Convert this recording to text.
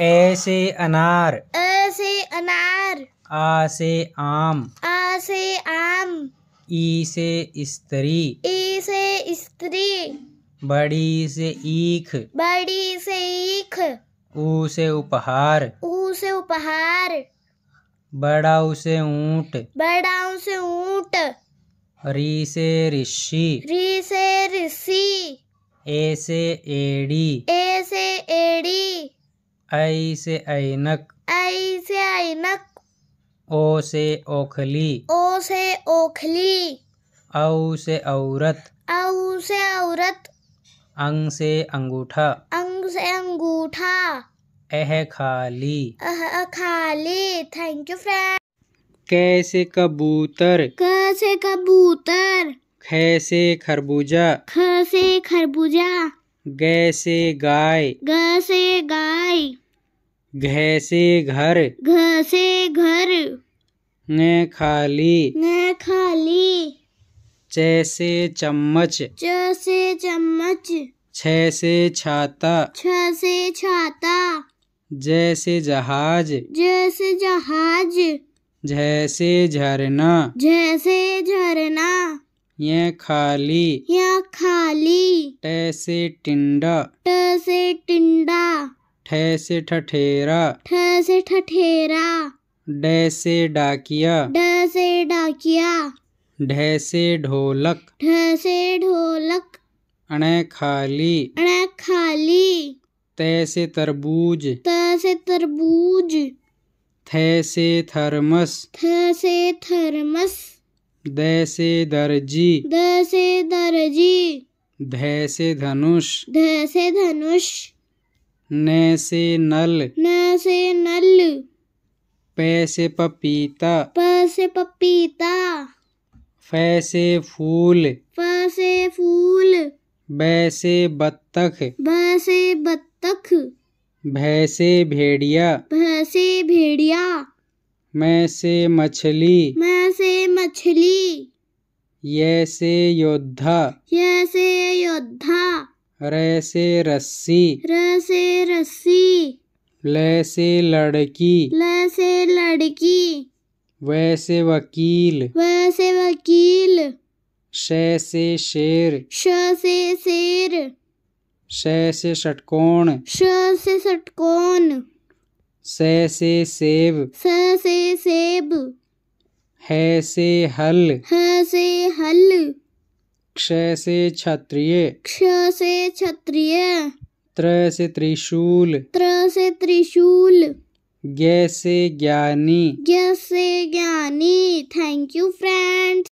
ए से अनार अ से अनार आ से आम आ से आम ई से स्त्री ई से स्त्री बड़ी से ईख बड़ी से ईख ऊ से उपहार ऊ से उपहार बड़ा उसे ऊंट बड़ा उसे ऊंट री से ऋषि री से ऋषि ए से एड़ी ए से ऐ से ऐनक ऐ से ऐनक ओ से ओखली ओ से ओखली औ से औरत औ से औरत अंग से अंगूठा अंग से अंगूठा अह खाली अह खाली थैंक यू फ्रेंड कैसे कबूतर कैसे कबूतर खैसे खरबूजा खैसे खरबूजा गैसे गाय गैसे गाय घैसे घर घैसे घर न खाली न खाली जैसे चम्मच जैसे चम्मच छ से छाता छ से छाता जैसे जहाज जैसे जहाज जैसे झरना जैसे झरना ये खाली यह खाली थाली ट से टिंडा ट से टिंडा ठ से ठठेरा ठ से ठठेरा ड से डाकिया ड से डाकिया ढ से ढोलक ढ से ढोलक अण खाली अण खाली त से तरबूज त से तरबूज थ से थर्मस थ से थर्मस द से दर्जी द से दर्जी ध से धनुष ध से धनुष न से नल न से नल प से पपीता प से पपीता फ से फूल फ से फूल ब से बत्तख ब से बत्तख भय से भेड़िया भ से भेड़िया मैं से मछली मैं से मछली से योद्धा ये से योद्धा रे से रस्सी र से रस्सी लैसे से लड़की ल से लड़की वैसे वकील वैसे वकील शे से शेर श से शेर शे से षटकोण श से षटकोण से से सेब से सेब है से हल है से हल क्षय से क्षत्रिय क्ष से क्षत्रिय त्र से त्रिशूल त्र से त्रिशूल गै से ज्ञानी गै से ज्ञानी थैंक यू फ्रेंड्स